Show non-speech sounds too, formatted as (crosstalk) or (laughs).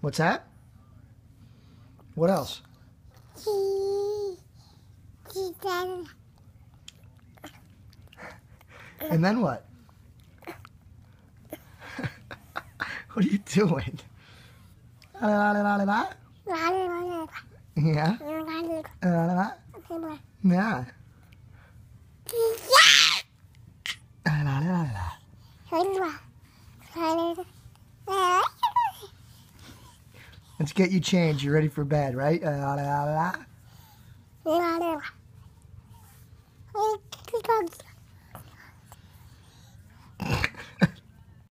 What's that? What else? (laughs) And then what? (laughs) what are you doing? Yeah. Yeah. Yeah. Let's get you changed. You're ready for bed, right? la, la, la.